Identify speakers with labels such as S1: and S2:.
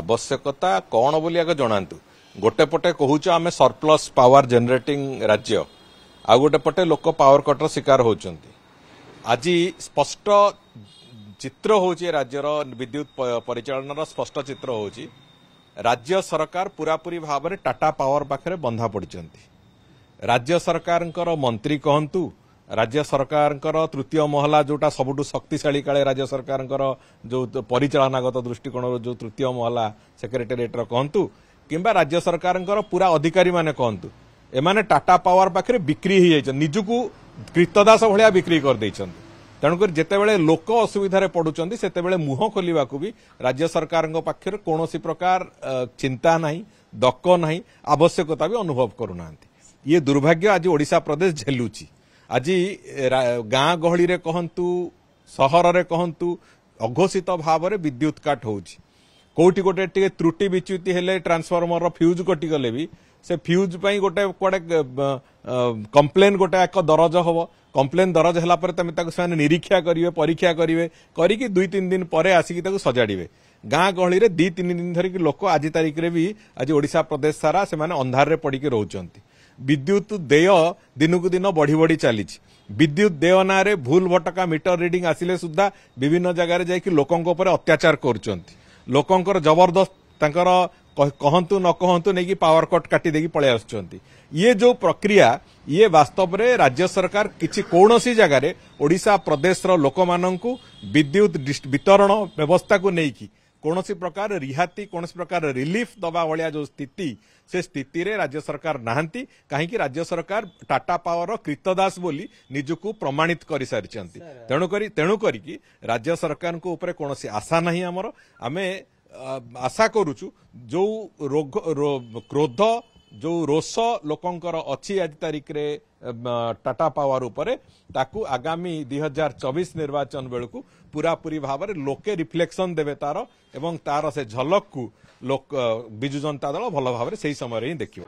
S1: ଆବଶ୍ୟକତା କ'ଣ ବୋଲି ଆଗ ଜଣାନ୍ତୁ ଗୋଟେ ପଟେ କହୁଛ ଆମେ ସରପ୍ଲସ୍ ପାୱାର ଜେନେରେଟିଂ ରାଜ୍ୟ ଆଉ ଗୋଟେ ପଟେ ଲୋକ ପାୱାର କଟ୍ର ଶିକାର ହେଉଛନ୍ତି ଆଜି ସ୍ପଷ୍ଟ ଚିତ୍ର ହେଉଛି ରାଜ୍ୟର ବିଦ୍ୟୁତ୍ ପରିଚାଳନାର ସ୍ପଷ୍ଟ ଚିତ୍ର ହେଉଛି ରାଜ୍ୟ ସରକାର ପୁରାପୁରି ଭାବରେ ଟାଟା ପାୱାର ପାଖରେ ବନ୍ଧା ପଡ଼ିଛନ୍ତି ରାଜ୍ୟ ସରକାରଙ୍କର ମନ୍ତ୍ରୀ କହନ୍ତୁ ରାଜ୍ୟ ସରକାରଙ୍କର ତୃତୀୟ ମହଲା ଯେଉଁଟା ସବୁଠୁ ଶକ୍ତିଶାଳୀ କାଳେ ରାଜ୍ୟ ସରକାରଙ୍କର ଯେଉଁ ପରିଚାଳନାଗତ ଦୃଷ୍ଟିକୋଣରୁ ଯେଉଁ ତୃତୀୟ ମହଲା ସେକ୍ରେଟେରିଏଟ୍ର କହନ୍ତୁ କିମ୍ବା ରାଜ୍ୟ ସରକାରଙ୍କର ପୁରା ଅଧିକାରୀମାନେ କହନ୍ତୁ ଏମାନେ ଟାଟା ପାୱାର ପାଖରେ ବିକ୍ରି ହୋଇଯାଇଛନ୍ତି ନିଜକୁ କ୍ରୀତଦାସ ଭଳିଆ ବିକ୍ରି କରିଦେଇଛନ୍ତି ତେଣୁକରି ଯେତେବେଳେ ଲୋକ ଅସୁବିଧାରେ ପଡୁଛନ୍ତି ସେତେବେଳେ ମୁହଁ ଖୋଲିବାକୁ ବି ରାଜ୍ୟ ସରକାରଙ୍କ ପାଖରେ କୌଣସି ପ୍ରକାର ଚିନ୍ତା ନାହିଁ ଦକ ନାହିଁ ଆବଶ୍ୟକତା ବି ଅନୁଭବ କରୁନାହାନ୍ତି ଇଏ ଦୁର୍ଭାଗ୍ୟ ଆଜି ଓଡ଼ିଶା ପ୍ରଦେଶ ଝେଲୁଛି ଆଜି ଗାଁ ଗହଳିରେ କହନ୍ତୁ ସହରରେ କହନ୍ତୁ ଅଘୋଷିତ ଭାବରେ ବିଦ୍ୟୁତ କାଟ୍ ହେଉଛି କୋଉଠି ଗୋଟେ ଟିକେ ତ୍ରୁଟି ବିଚ୍ୟୁତି ହେଲେ ଟ୍ରାନ୍ସଫର୍ମରର ଫ୍ୟୁଜ୍ କଟିଗଲେ ବି ସେ ଫ୍ୟୁଜ୍ ପାଇଁ ଗୋଟେ କୁଆଡ଼େ କମ୍ପ୍ଲେନ୍ ଗୋଟେ ଏକ ଦରଜ ହେବ କମ୍ପ୍ଲେନ୍ ଦରଜ ହେଲା ପରେ ତମେ ତାକୁ ସେମାନେ ନିରୀକ୍ଷା କରିବେ ପରୀକ୍ଷା କରିବେ କରିକି ଦୁଇ ତିନି ଦିନ ପରେ ଆସିକି ତାକୁ ସଜାଡ଼ିବେ ଗାଁ ଗହଳିରେ ଦୁଇ ତିନି ଦିନ ଧରିକି ଲୋକ ଆଜି ତାରିଖରେ ବି ଆଜି ଓଡ଼ିଶା ପ୍ରଦେଶ ସାରା ସେମାନେ ଅନ୍ଧାରରେ ପଡ଼ିକି ରହୁଛନ୍ତି ବିଦ୍ୟୁତ ଦେୟ ଦିନକୁ ଦିନ ବଢ଼ି ବଢ଼ି ଚାଲିଛି ବିଦ୍ୟୁତ ଦେୟ ନାଁରେ ଭୁଲ ଭଟକା ମିଟର ରିଡିଂ ଆସିଲେ ସୁଦ୍ଧା ବିଭିନ୍ନ ଜାଗାରେ ଯାଇକି ଲୋକଙ୍କ ଉପରେ ଅତ୍ୟାଚାର କରୁଛନ୍ତି ଲୋକଙ୍କର ଜବରଦସ୍ତ ତାଙ୍କର କହନ୍ତୁ ନ କହନ୍ତୁ ନେଇକି ପାୱାର କଟ୍ କାଟି ଦେଇକି ପଳେଇ ଆସୁଛନ୍ତି ଇଏ ଯେଉଁ ପ୍ରକ୍ରିୟା ଇଏ ବାସ୍ତବରେ ରାଜ୍ୟ ସରକାର କିଛି କୌଣସି ଜାଗାରେ ଓଡ଼ିଶା ପ୍ରଦେଶର ଲୋକମାନଙ୍କୁ ବିଦ୍ୟୁତ ବିତରଣ ବ୍ୟବସ୍ଥାକୁ ନେଇକି କୌଣସି ପ୍ରକାର ରିହାତି କୌଣସି ପ୍ରକାର ରିଲିଫ୍ ଦେବା ଭଳିଆ ଯେଉଁ ସ୍ଥିତି ସେ ସ୍ଥିତିରେ ରାଜ୍ୟ ସରକାର ନାହାନ୍ତି କାହିଁକି ରାଜ୍ୟ ସରକାର ଟାଟା ପାୱାରର କ୍ରୀତଦାସ ବୋଲି ନିଜକୁ ପ୍ରମାଣିତ କରିସାରିଛନ୍ତି ତେଣୁକରି ତେଣୁ କରିକି ରାଜ୍ୟ ସରକାରଙ୍କ ଉପରେ କୌଣସି ଆଶା ନାହିଁ ଆମର ଆମେ ଆଶା କରୁଛୁ ଯେଉଁ ରୋଗ କ୍ରୋଧ ଯେଉଁ ରୋଷ ଲୋକଙ୍କର ଅଛି ଆଜି ତାରିଖରେ ଟାଟା ପାୱାର ଉପରେ ତାକୁ ଆଗାମୀ ଦୁଇ ହଜାର ଚବିଶ ନିର୍ବାଚନ ବେଳକୁ ପୁରାପୁରି ଭାବରେ ଲୋକେ ରିଫ୍ଲେକ୍ସନ୍ ଦେବେ ତାର ଏବଂ ତାର ସେ ଝଲକକୁ ବିଜୁ ଜନତା ଦଳ ଭଲ ଭାବରେ ସେହି ସମୟରେ ହିଁ ଦେଖିବ